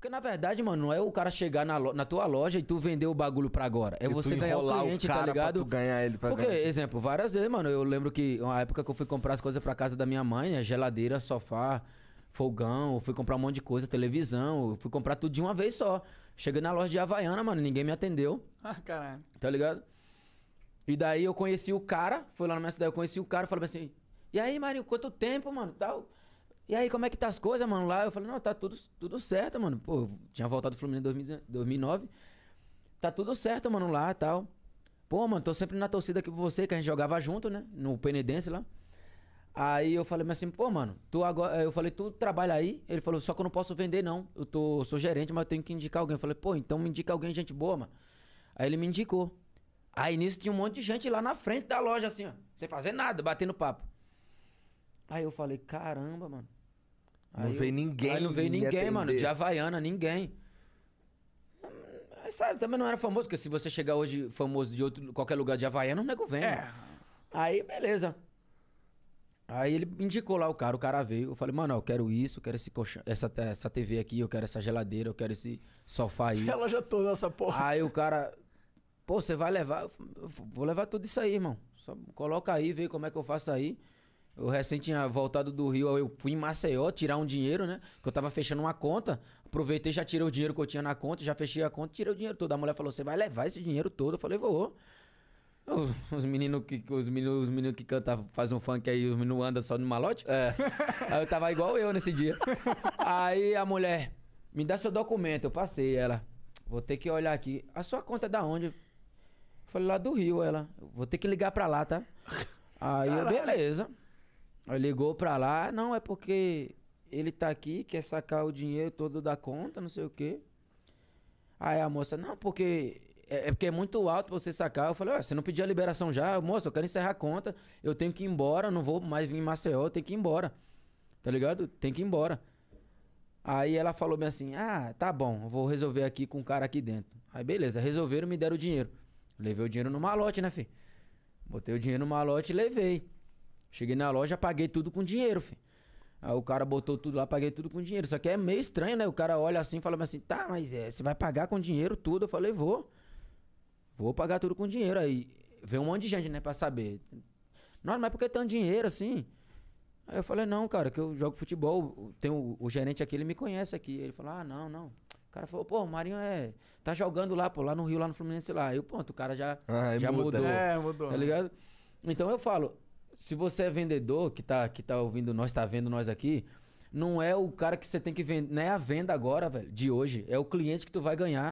Porque na verdade, mano, não é o cara chegar na, na tua loja e tu vender o bagulho pra agora. É e você ganhar o cliente, o tá cara tá ligado? Pra tu ganhar ele pra Porque, ganhar. exemplo, várias vezes, mano, eu lembro que uma época que eu fui comprar as coisas pra casa da minha mãe, né? Geladeira, sofá, fogão, eu fui comprar um monte de coisa, televisão, eu fui comprar tudo de uma vez só. Cheguei na loja de Havaiana, mano, ninguém me atendeu. Ah, caralho. Tá ligado? E daí eu conheci o cara, foi lá na minha cidade, eu conheci o cara, falei assim: "E aí, Marinho, quanto tempo, mano?" Tal. E aí, como é que tá as coisas, mano? Lá eu falei, não, tá tudo, tudo certo, mano. Pô, tinha voltado do Fluminense em 2009. Tá tudo certo, mano, lá e tal. Pô, mano, tô sempre na torcida aqui por você, que a gente jogava junto, né? No Penedense lá. Aí eu falei, mas assim, pô, mano, tu agora. Eh, eu falei, tu trabalha aí? Ele falou, só que eu não posso vender, não. Eu tô, sou gerente, mas eu tenho que indicar alguém. Eu falei, pô, então me indica alguém, gente boa, mano. Aí ele me indicou. Aí nisso tinha um monte de gente lá na frente da loja, assim, ó. Sem fazer nada, batendo papo. Aí eu falei, caramba, mano. Não veio ninguém. Aí não veio ninguém, mano. De Havaiana, ninguém. Aí sabe, também não era famoso, porque se você chegar hoje famoso de outro, qualquer lugar de Havaiana, o nego vem. É. Aí, beleza. Aí ele indicou lá o cara, o cara veio. Eu falei, mano, eu quero isso, eu quero esse colchão, essa, essa TV aqui, eu quero essa geladeira, eu quero esse sofá aí. Ela já toda essa porra. Aí o cara, pô, você vai levar? Eu vou levar tudo isso aí, irmão. Só coloca aí, vê como é que eu faço aí. Eu recente tinha voltado do Rio, eu fui em Maceió tirar um dinheiro, né? Que eu tava fechando uma conta. Aproveitei, já tirei o dinheiro que eu tinha na conta, já fechei a conta, tirei o dinheiro todo. A mulher falou: Você vai levar esse dinheiro todo? Eu falei: Vou. Os, meninos que, os menino, os menino que cantam, fazem um funk aí, os meninos andam só no malote. É. Aí eu tava igual eu nesse dia. Aí a mulher: Me dá seu documento. Eu passei. Ela: Vou ter que olhar aqui. A sua conta é da onde? Eu falei: Lá do Rio. Ela: Vou ter que ligar pra lá, tá? Aí Caralho. eu, beleza ligou pra lá, ah, não, é porque ele tá aqui, quer sacar o dinheiro todo da conta, não sei o quê. Aí a moça, não, porque. É, é porque é muito alto pra você sacar. Eu falei, você não pediu a liberação já? Moça, eu quero encerrar a conta. Eu tenho que ir embora, não vou mais vir em Maceió, eu tenho que ir embora. Tá ligado? Tem que ir embora. Aí ela falou bem assim: Ah, tá bom, vou resolver aqui com o cara aqui dentro. Aí beleza, resolveram, me deram o dinheiro. Levei o dinheiro no malote, né, filho? Botei o dinheiro no malote e levei. Cheguei na loja, paguei tudo com dinheiro, filho. Aí o cara botou tudo lá, paguei tudo com dinheiro. Só que é meio estranho, né? O cara olha assim e fala assim, tá, mas é, você vai pagar com dinheiro tudo? Eu falei, vou. Vou pagar tudo com dinheiro. Aí veio um monte de gente, né, pra saber. Não, mas porque tem tanto dinheiro assim? Aí eu falei, não, cara, que eu jogo futebol. Tem o, o gerente aqui, ele me conhece aqui. Ele falou, ah, não, não. O cara falou, pô, o Marinho é. Tá jogando lá, pô, lá no Rio, lá no Fluminense lá. Aí pronto, o cara já, ah, já muda. mudou. Né? É, mudou. Tá né? ligado? Então eu falo, se você é vendedor, que tá, que tá ouvindo nós, tá vendo nós aqui, não é o cara que você tem que vender. Não é a venda agora, velho, de hoje. É o cliente que tu vai ganhar.